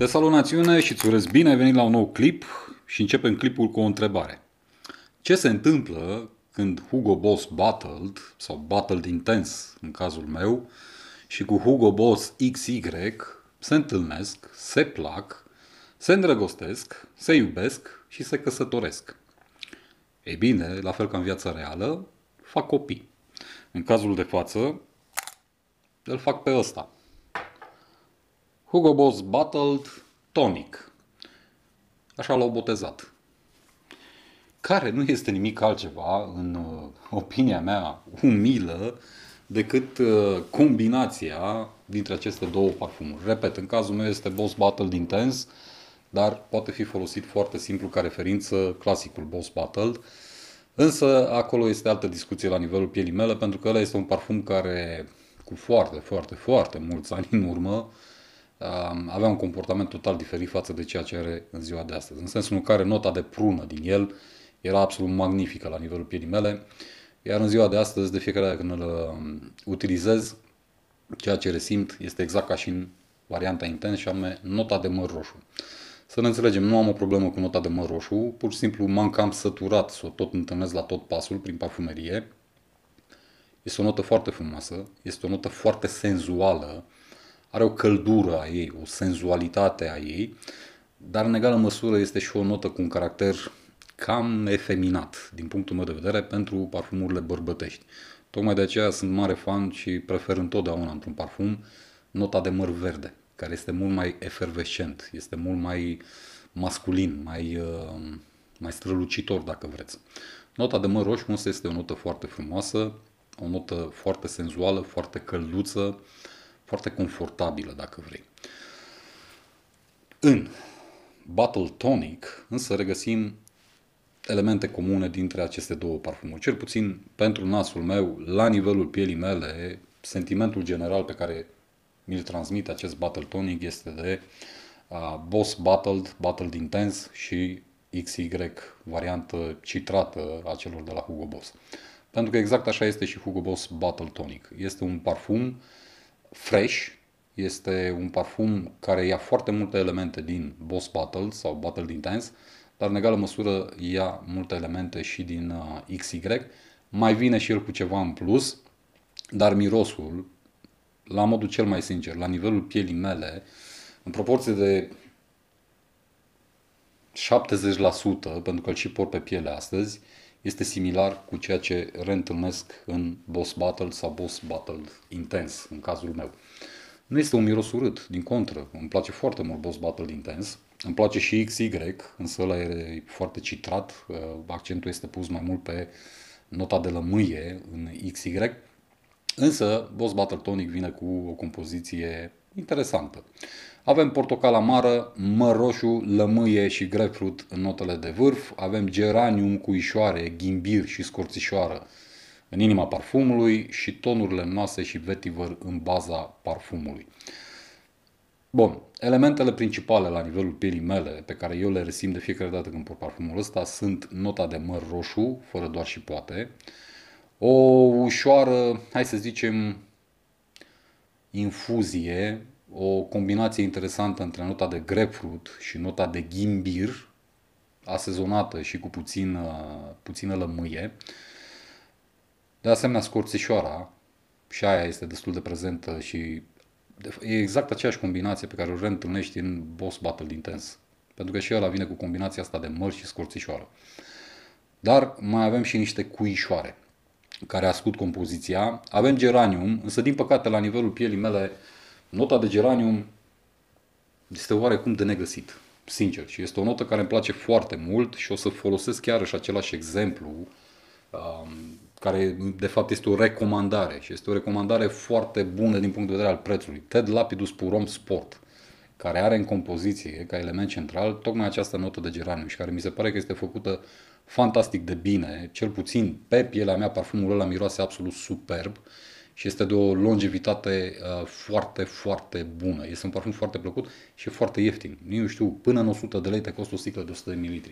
Te salut națiune și îți urez bine, ai venit la un nou clip și începem clipul cu o întrebare. Ce se întâmplă când Hugo Boss Battled, sau Battled Intense în cazul meu, și cu Hugo Boss XY se întâlnesc, se plac, se îndrăgostesc, se iubesc și se căsătoresc? Ei bine, la fel ca în viața reală, fac copii. În cazul de față, îl fac pe ăsta, Hugo Boss Battled Tonic. Așa l-au botezat. Care nu este nimic altceva, în uh, opinia mea umilă, decât uh, combinația dintre aceste două parfumuri. Repet, în cazul meu este Boss Battled Intense, dar poate fi folosit foarte simplu ca referință clasicul Boss Battled. Însă acolo este altă discuție la nivelul pielii mele, pentru că ăla este un parfum care cu foarte, foarte, foarte mulți ani în urmă avea un comportament total diferit față de ceea ce are în ziua de astăzi. În sensul în care nota de prună din el era absolut magnifică la nivelul pielii mele, iar în ziua de astăzi, de fiecare dată când îl um, utilizez, ceea ce resimt este exact ca și în varianta intens și anume nota de măr roșu. Să ne înțelegem, nu am o problemă cu nota de măr roșu, pur și simplu m-am cam săturat să o tot întâlnesc la tot pasul prin parfumerie. Este o notă foarte frumoasă, este o notă foarte senzuală, are o căldură a ei, o senzualitate a ei, dar în egală măsură este și o notă cu un caracter cam efeminat, din punctul meu de vedere, pentru parfumurile bărbătești. Tocmai de aceea sunt mare fan și prefer întotdeauna într-un parfum nota de măr verde, care este mult mai efervescent, este mult mai masculin, mai, uh, mai strălucitor, dacă vreți. Nota de măr roșu este o notă foarte frumoasă, o notă foarte senzuală, foarte călduță, foarte confortabilă, dacă vrei. În Battle Tonic, însă regăsim elemente comune dintre aceste două parfumuri. Cel puțin pentru nasul meu, la nivelul pielii mele, sentimentul general pe care mi-l transmite acest Battle Tonic este de uh, Boss Battled, Battled Intense și XY variantă citrată a celor de la Hugo Boss. Pentru că exact așa este și Hugo Boss Battle Tonic. Este un parfum uh, fresh, este un parfum care ia foarte multe elemente din Boss Battle sau Battle Intense, dar în egală măsură ia multe elemente și din uh, XY. Mai vine și el cu ceva în plus, dar mirosul, la modul cel mai sincer, la nivelul pielii mele, în proporție de 70%, pentru că îl și port pe piele astăzi, este similar cu ceea ce reîntâlnesc în boss battle sau boss battle intens, în cazul meu. Nu este un miros urât, din contră, îmi place foarte mult boss battle intens, îmi place și XY, însă ăla e foarte citrat, uh, accentul este pus mai mult pe nota de lămâie în XY, însă Boss Battle Tonic vine cu o compoziție interesantă. Avem portocala amară, măr roșu, lămâie și grapefruit în notele de vârf. Avem geranium cu ișoare, ghimbir și scorțișoară în inima parfumului și tonuri lemnoase și vetiver în baza parfumului. Bun, elementele principale la nivelul pielii mele pe care eu le resim de fiecare dată când pur parfumul ăsta sunt nota de măr roșu, fără doar și poate, o ușoară, hai să zicem, infuzie, o combinație interesantă între nota de grapefruit și nota de ghimbir, asezonată și cu puțină, uh, puțină lămâie. De asemenea, scorțișoara, și aia este destul de prezentă și e exact aceeași combinație pe care o reîntâlnești în boss battle intens. Pentru că și ăla vine cu combinația asta de măr și scorțișoară. Dar mai avem și niște cuișoare care ascult compoziția. Avem geranium, însă din păcate la nivelul pielii mele nota de geranium este oarecum de negăsit, sincer. Și este o notă care îmi place foarte mult și o să folosesc chiar și același exemplu um, care de fapt este o recomandare și este o recomandare foarte bună din punct de vedere al prețului. TED Lapidus Purom Sport, care are în compoziție ca element central tocmai această notă de geraniu și care mi se pare că este făcută fantastic de bine, cel puțin pe pielea mea parfumul ăla miroase absolut superb și este de o longevitate uh, foarte, foarte bună. Este un parfum foarte plăcut și foarte ieftin. Nu știu, până în 100 de lei te costă o sticlă de 100 de ml.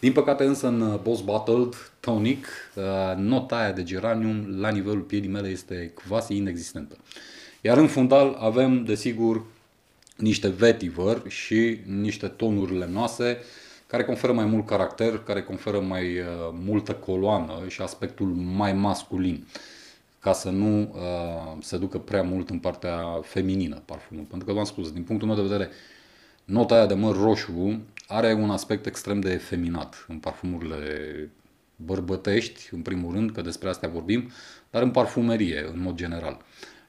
Din păcate însă în uh, Boss Battled Tonic, uh, nota aia de geranium la nivelul pielii mele este quasi inexistentă. Iar în fundal avem, desigur, niște vetiver și niște tonuri lemnoase, care conferă mai mult caracter, care conferă mai uh, multă coloană și aspectul mai masculin ca să nu uh, se ducă prea mult în partea feminină parfumul. Pentru că v-am spus, din punctul meu de vedere, nota aia de măr roșu are un aspect extrem de feminat în parfumurile bărbătești, în primul rând, că despre astea vorbim, dar în parfumerie, în mod general.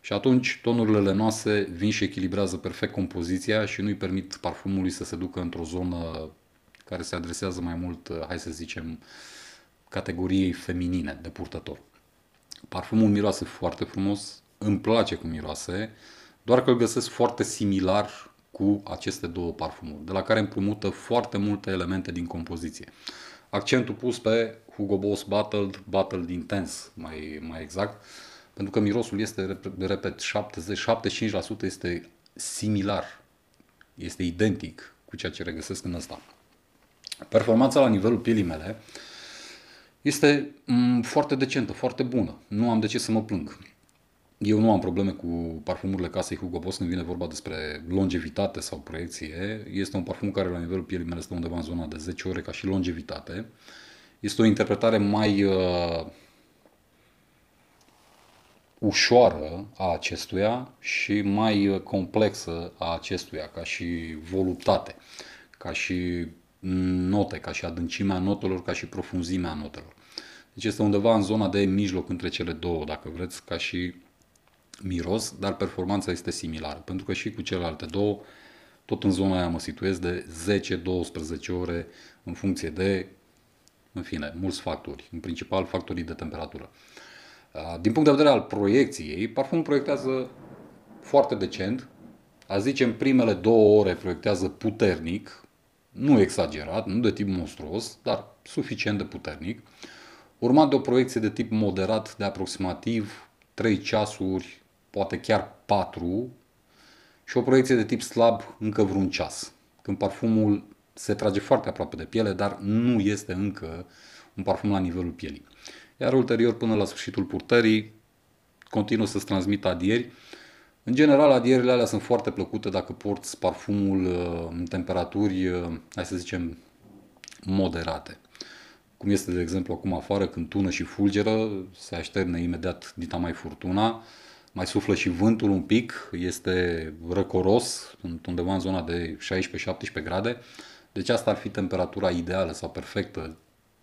Și atunci tonurile lenoase vin și echilibrează perfect compoziția și nu-i permit parfumului să se ducă într-o zonă care se adresează mai mult, uh, hai să zicem, categoriei feminine de purtător. Parfumul miroase foarte frumos, îmi place cum miroase, doar că îl găsesc foarte similar cu aceste două parfumuri, de la care împrumută foarte multe elemente din compoziție. Accentul pus pe Hugo Boss Battle, Battle Intense, mai, mai exact, pentru că mirosul este, repet, 70-75% este similar, este identic cu ceea ce regăsesc în ăsta. Performanța la nivelul pielii mele este mm, foarte decentă, foarte bună. Nu am de ce să mă plâng. Eu nu am probleme cu parfumurile casei Hugo Boss când vine vorba despre longevitate sau proiecție. Este un parfum care la nivelul pielii mele stă undeva în zona de 10 ore ca și longevitate. Este o interpretare mai uh, ușoară a acestuia și mai complexă a acestuia ca și voluptate, ca și note, ca și adâncimea notelor, ca și profunzimea notelor. Deci este undeva în zona de mijloc între cele două, dacă vreți, ca și miros, dar performanța este similară, pentru că și cu celelalte două, tot în zona aia mă situez de 10-12 ore în funcție de, în fine, mulți factori, în principal factorii de temperatură. Ah, din punct de vedere al proiecției, parfumul proiectează foarte decent, a în primele două ore proiectează puternic, nu exagerat, nu de tip monstruos, dar suficient de puternic, urmat de o proiecție de tip moderat de aproximativ 3 ceasuri, poate chiar 4, și o proiecție de tip slab încă vreun ceas, când parfumul se trage foarte aproape de piele, dar nu este încă un parfum la nivelul pielii. Iar ulterior, până la sfârșitul purtării, continuă să-ți transmită adieri, în general, adierile alea sunt foarte plăcute dacă porți parfumul uh, în temperaturi, uh, hai să zicem, moderate. Cum este, de exemplu, acum afară, când tună și fulgeră, se așterne imediat dita mai furtuna, mai suflă și vântul un pic, este răcoros, sunt undeva în zona de 16-17 grade, deci asta ar fi temperatura ideală sau perfectă,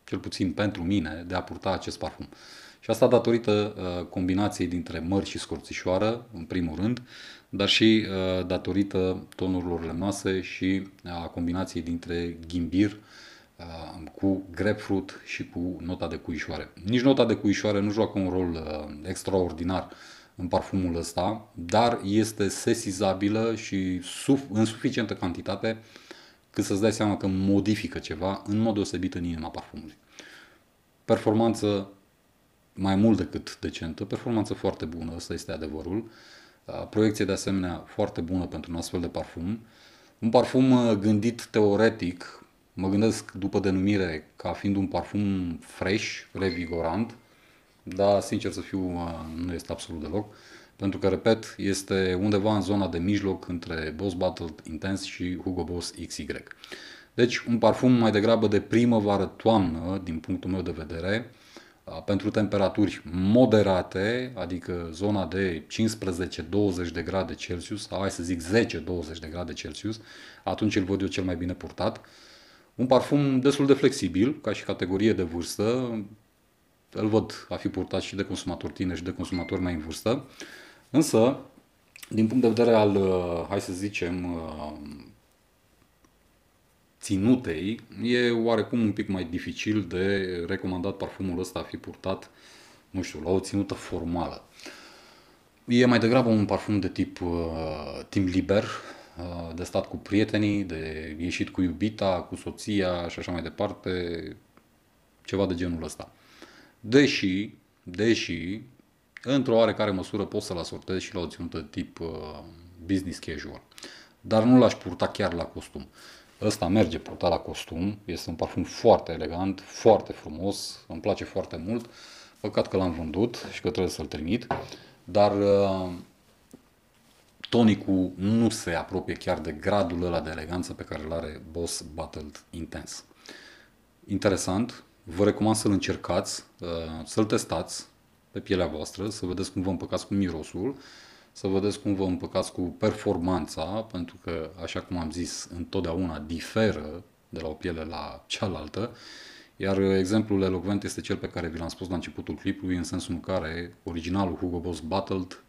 cel puțin pentru mine, de a purta acest parfum. Și asta datorită uh, combinației dintre măr și scorțișoară, în primul rând, dar și uh, datorită tonurilor lemnoase și uh, a combinației dintre ghimbir cu grapefruit și cu nota de cuișoare. Nici nota de cuișoare nu joacă un rol extraordinar în parfumul ăsta, dar este sesizabilă și în suficientă cantitate cât să-ți dai seama că modifică ceva în mod deosebit în inima parfumului. Performanță mai mult decât decentă, performanță foarte bună, ăsta este adevărul. Uh, proiecție de asemenea foarte bună pentru un astfel de parfum. Un parfum uh, gândit teoretic, mă gândesc după denumire ca fiind un parfum fresh, revigorant, dar sincer să fiu, uh, nu este absolut deloc, pentru că, repet, este undeva în zona de mijloc între Boss Battle Intense și Hugo Boss XY. Deci un parfum mai degrabă de primăvară-toamnă, din punctul meu de vedere, pentru temperaturi moderate, adică zona de 15-20 de grade Celsius, sau hai să zic 10-20 de grade Celsius, atunci îl văd eu cel mai bine purtat. Un parfum destul de flexibil, ca și categorie de vârstă, îl văd a fi purtat și de consumatori tineri și de consumatori mai în vârstă, însă, din punct de vedere al, uh, hai să zicem, uh, ținutei, e oarecum un pic mai dificil de recomandat parfumul ăsta a fi purtat, nu știu, la o ținută formală. E mai degrabă un parfum de tip uh, timp liber, uh, de stat cu prietenii, de ieșit cu iubita, cu soția și așa mai departe, ceva de genul ăsta. Deși, deși, într-o oarecare măsură pot să-l asortez și la o ținută de tip uh, business casual. Dar nu l-aș purta chiar la costum. Uh, Ăsta merge purtat la costum, este un parfum foarte elegant, foarte frumos, îmi place foarte mult. Păcat că l-am vândut și că trebuie să-l trimit, dar uh, tonicul nu se apropie chiar de gradul ăla de eleganță pe care îl are Boss Battled Intense. Interesant, vă recomand să-l încercați, uh, să-l testați pe pielea voastră, să vedeți cum vă împăcați cu mirosul să vedeți cum vă împăcați cu performanța, pentru că, așa cum am zis, întotdeauna diferă de la o piele la cealaltă, iar exemplul elocvent este cel pe care vi l-am spus la începutul clipului, în sensul în care originalul Hugo Boss Battled,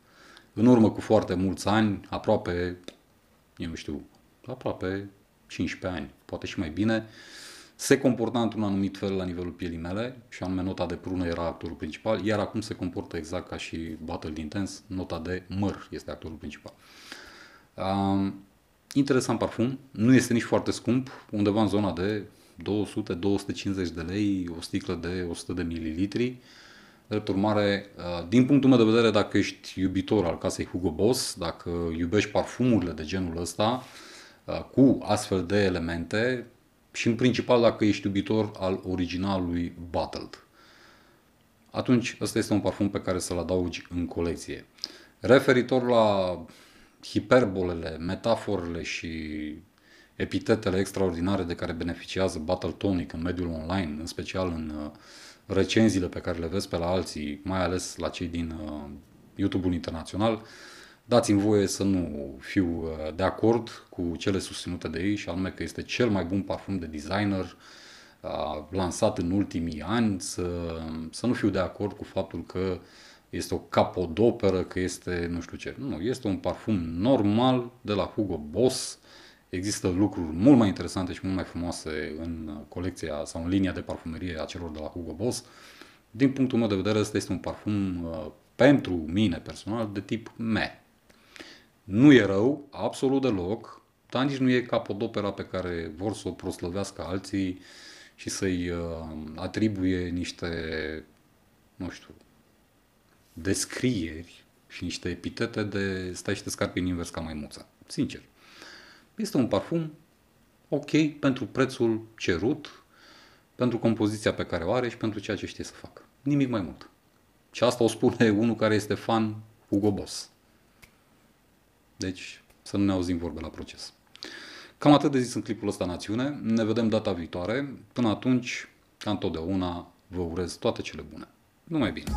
în urmă cu foarte mulți ani, aproape, eu nu știu, aproape 15 ani, poate și mai bine, uh, se comporta într-un anumit fel la nivelul pielii mele și anume nota de prună era actorul principal, iar acum se comportă exact ca și Battle Intense, nota de măr este actorul principal. Um, interesant parfum, nu este nici foarte scump, undeva în zona de 200-250 de lei, o sticlă de 100 de mililitri. Drept urmare, din punctul meu de vedere, dacă ești iubitor al casei Hugo Boss, dacă iubești parfumurile de genul ăsta, cu astfel de elemente, și în principal dacă ești iubitor al originalului Battled. Atunci ăsta este un parfum pe care să-l adaugi în colecție. Referitor la hiperbolele, metaforele și epitetele extraordinare de care beneficiază Battle Tonic în mediul online, în special în uh, recenziile pe care le vezi pe la alții, mai ales la cei din uh, YouTube-ul internațional, uh, dați-mi voie să nu fiu uh, de acord cu cele susținute de ei și anume că este cel mai bun parfum de designer uh, lansat în ultimii ani, să, să nu fiu de acord cu faptul că este o capodoperă, că este nu știu ce. Nu, este un parfum normal de la Hugo Boss. Există lucruri mult mai interesante și mult mai frumoase în colecția sau în linia de parfumerie a celor de la Hugo Boss. Din punctul meu de vedere, ăsta este un parfum uh, pentru mine personal de tip me, nu e rău, absolut deloc, dar nici nu e capodopera pe care vor să o proslăvească alții și să-i uh, atribuie niște, nu știu, descrieri și niște epitete de stai și te scarpi în invers ca maimuța. Sincer. Este un parfum ok pentru prețul cerut, pentru compoziția pe care o are și pentru ceea ce știe să facă. Nimic mai mult. Și asta o spune unul care este fan Hugo Boss. Deci să nu ne auzim vorbe la proces. Cam atât de zis în clipul ăsta Națiune. Ne vedem data viitoare. Până atunci, ca întotdeauna, vă urez toate cele bune. Numai bine!